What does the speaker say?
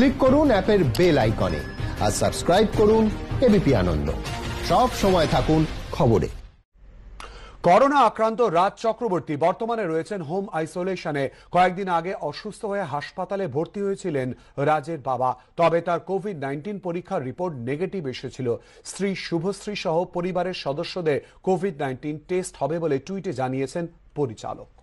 click করুন অ্যাপের bell আইকনে আর সাবস্ক্রাইব করুন এবিপি আনন্দ সব সময় থাকুন খবরে করোনা আক্রান্ত রাজ চক্রবর্তী বর্তমানে রয়েছেন হোম আইসোলেশনে কয়েকদিন আগে অসুস্থ হয়ে হাসপাতালে ভর্তি হয়েছিলেন রাজের বাবা তবে তার কোভিড নাইন্টিন পরীক্ষার রিপোর্ট নেগেটিভ এসেছিল স্ত্রী শুভশ্রী সহ পরিবারের সদস্যদের কোভিড নাইন্টিন টেস্ট হবে বলে টুইটে জানিয়েছেন পরিচালক